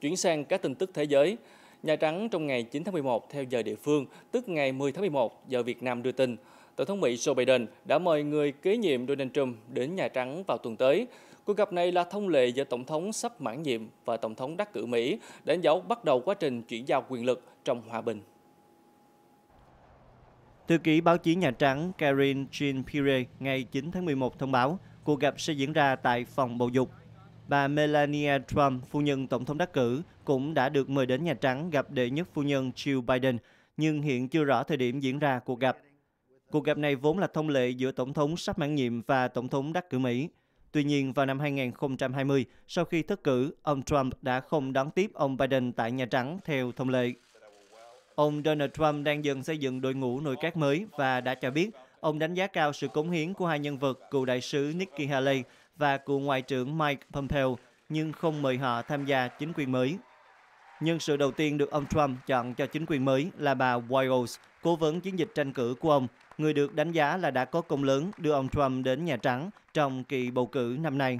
Chuyển sang các tin tức thế giới, Nhà Trắng trong ngày 9 tháng 11 theo giờ địa phương, tức ngày 10 tháng 11 giờ Việt Nam đưa tin, Tổng thống Mỹ Joe Biden đã mời người kế nhiệm Donald Trump đến Nhà Trắng vào tuần tới. Cuộc gặp này là thông lệ giữa Tổng thống sắp mãn nhiệm và Tổng thống đắc cử Mỹ đánh dấu bắt đầu quá trình chuyển giao quyền lực trong hòa bình. Thư ký báo chí Nhà Trắng Karine Jean-Pierre ngày 9 tháng 11 thông báo cuộc gặp sẽ diễn ra tại phòng bầu dục Bà Melania Trump, phu nhân tổng thống đắc cử, cũng đã được mời đến Nhà Trắng gặp đệ nhất phu nhân Jill Biden, nhưng hiện chưa rõ thời điểm diễn ra cuộc gặp. Cuộc gặp này vốn là thông lệ giữa tổng thống sắp mãn nhiệm và tổng thống đắc cử Mỹ. Tuy nhiên, vào năm 2020, sau khi thất cử, ông Trump đã không đón tiếp ông Biden tại Nhà Trắng theo thông lệ. Ông Donald Trump đang dần xây dựng đội ngũ nội các mới và đã cho biết ông đánh giá cao sự cống hiến của hai nhân vật cựu đại sứ Nikki Haley và cựu Ngoại trưởng Mike Pompeo nhưng không mời họ tham gia chính quyền mới. Nhân sự đầu tiên được ông Trump chọn cho chính quyền mới là bà Wiles, cố vấn chiến dịch tranh cử của ông, người được đánh giá là đã có công lớn đưa ông Trump đến Nhà Trắng trong kỳ bầu cử năm nay.